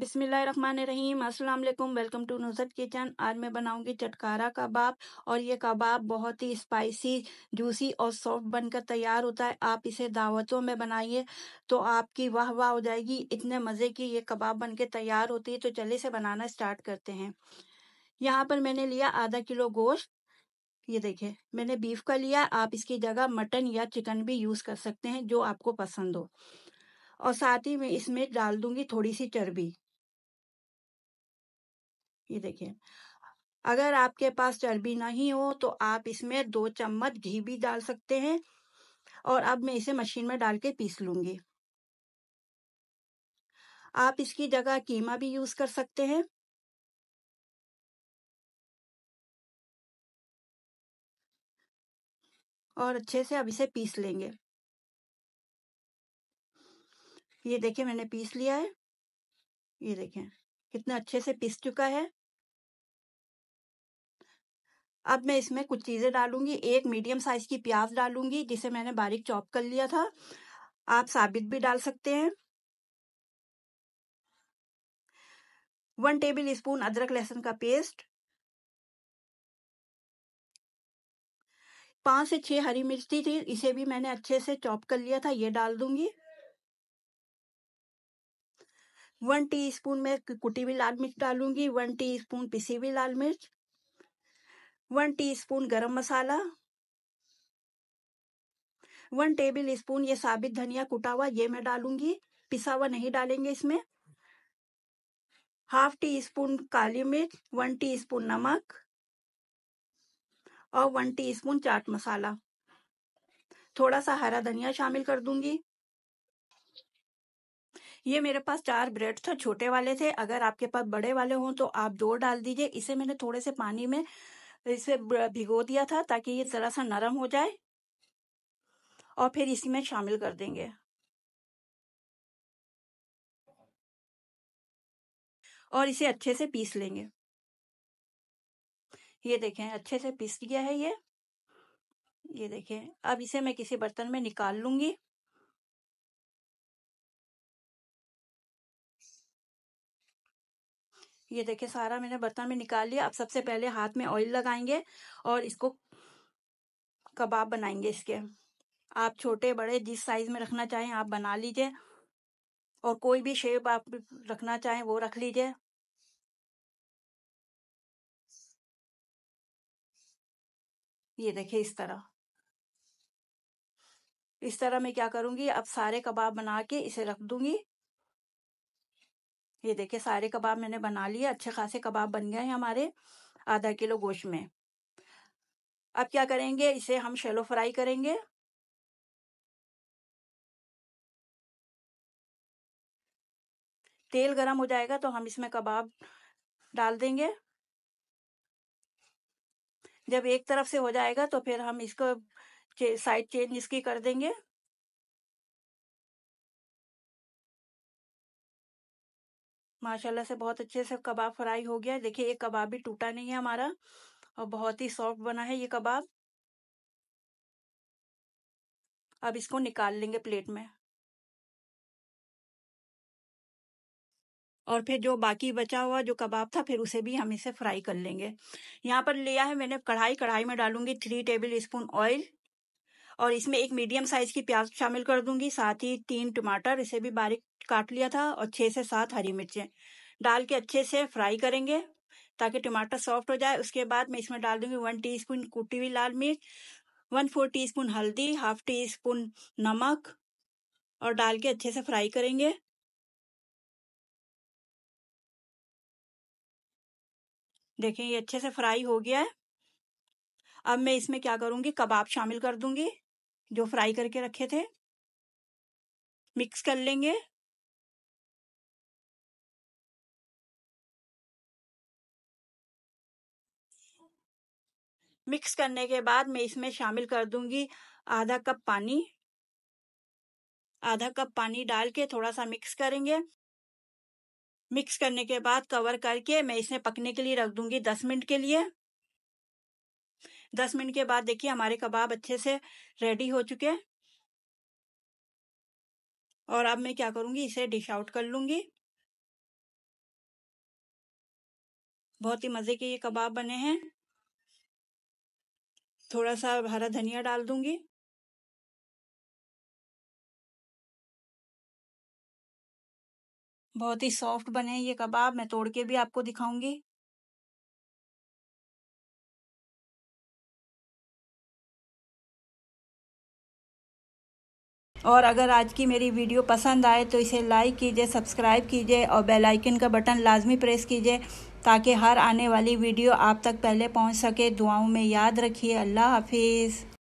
बिसमीम अस्सलाम वालेकुम वेलकम टू नुजत किचन आज मैं बनाऊंगी चटकारा कबाब और ये कबाब बहुत ही स्पाइसी जूसी और सॉफ्ट बनकर तैयार होता है आप इसे दावतों में बनाइए तो आपकी वाह वाह हो जाएगी इतने मज़े की ये कबाब बनके तैयार होती है तो चले से बनाना स्टार्ट करते हैं यहाँ पर मैंने लिया आधा किलो गोश्त ये देखे मैंने बीफ का लिया आप इसकी जगह मटन या चिकन भी यूज़ कर सकते हैं जो आपको पसंद हो और साथ ही मैं इसमें डाल दूंगी थोड़ी सी चर्बी ये देखिए अगर आपके पास चर्बी नहीं हो तो आप इसमें दो चम्मच घी भी डाल सकते हैं और अब मैं इसे मशीन में डाल के पीस लूंगी आप इसकी जगह कीमा भी यूज कर सकते हैं और अच्छे से अब इसे पीस लेंगे ये देखिए मैंने पीस लिया है ये देखें कितना अच्छे से पिस चुका है अब मैं इसमें कुछ चीज़ें डालूंगी एक मीडियम साइज की प्याज डालूंगी जिसे मैंने बारीक चॉप कर लिया था आप साबित भी डाल सकते हैं वन टेबल स्पून अदरक लहसुन का पेस्ट पांच से छह हरी मिर्ची थी इसे भी मैंने अच्छे से चॉप कर लिया था ये डाल दूंगी वन टीस्पून मैं कुटी हुई लाल मिर्च डालूंगी वन टीस्पून पिसी हुई लाल मिर्च वन टीस्पून गरम मसाला वन टेबल स्पून ये साबित धनिया कुटा हुआ ये मैं डालूंगी पिसा हुआ नहीं डालेंगे इसमें हाफ टी स्पून काली मिर्च वन टी स्पून नमक और one teaspoon chaat masala थोड़ा सा हरा धनिया शामिल कर दूंगी ये मेरे पास चार ब्रेड थे तो छोटे वाले थे अगर आपके पास बड़े वाले हों तो आप दो डाल दीजिए इसे मैंने थोड़े से पानी में इसे भिगो दिया था ताकि ये ज़रा सा नरम हो जाए और फिर इसी में शामिल कर देंगे और इसे अच्छे से पीस लेंगे ये देखें अच्छे से पीस गया है ये ये देखें अब इसे मैं किसी बर्तन में निकाल लूंगी ये देखिए सारा मैंने बर्तन में निकाल लिया अब सबसे पहले हाथ में ऑयल लगाएंगे और इसको कबाब बनाएंगे इसके आप छोटे बड़े जिस साइज में रखना चाहें आप बना लीजिए और कोई भी शेप आप रखना चाहें वो रख लीजिए ये देखिए इस तरह इस तरह मैं क्या करूंगी अब सारे कबाब बना के इसे रख दूंगी ये देखिए सारे कबाब मैंने बना लिए अच्छे खासे कबाब बन गए हैं हमारे आधा किलो गोश्त में अब क्या करेंगे इसे हम शेलो फ्राई करेंगे तेल गरम हो जाएगा तो हम इसमें कबाब डाल देंगे जब एक तरफ से हो जाएगा तो फिर हम इसको चे, साइड चेंज इसकी कर देंगे माशाल्लाह से बहुत अच्छे से कबाब फ्राई हो गया देखिए ये कबाब भी टूटा नहीं है हमारा और बहुत ही सॉफ्ट बना है ये कबाब अब इसको निकाल लेंगे प्लेट में और फिर जो बाकी बचा हुआ जो कबाब था फिर उसे भी हम इसे फ्राई कर लेंगे यहाँ पर लिया है मैंने कढ़ाई कढ़ाई में डालूंगी थ्री टेबल स्पून ऑयल और इसमें एक मीडियम साइज की प्याज शामिल कर दूंगी साथ ही तीन टमाटर इसे भी बारीक काट लिया था और छः से सात हरी मिर्चें डाल के अच्छे से फ्राई करेंगे ताकि टमाटर सॉफ्ट हो जाए उसके बाद मैं इसमें डाल दूंगी वन टी स्पून कूटी हुई लाल मिर्च वन फोर टी स्पून हल्दी हाफ टी स्पून नमक और डाल के अच्छे से फ्राई करेंगे देखें ये अच्छे से फ्राई हो गया है अब मैं इसमें क्या करूँगी कबाब शामिल कर दूंगी जो फ्राई करके रखे थे मिक्स कर लेंगे मिक्स करने के बाद मैं इसमें शामिल कर दूंगी आधा कप पानी आधा कप पानी डाल के थोड़ा सा मिक्स करेंगे मिक्स करने के बाद कवर करके मैं इसे पकने के लिए रख दूंगी दस मिनट के लिए दस मिनट के बाद देखिए हमारे कबाब अच्छे से रेडी हो चुके हैं और अब मैं क्या करूंगी इसे डिश आउट कर लूंगी बहुत ही मजे के ये कबाब बने हैं थोड़ा सा हरा धनिया डाल दूंगी बहुत ही सॉफ्ट बने हैं ये कबाब मैं तोड़ के भी आपको दिखाऊंगी और अगर आज की मेरी वीडियो पसंद आए तो इसे लाइक कीजिए सब्सक्राइब कीजिए और बेल आइकन का बटन लाजमी प्रेस कीजिए ताकि हर आने वाली वीडियो आप तक पहले पहुंच सके दुआओं में याद रखिए अल्लाह हाफिज़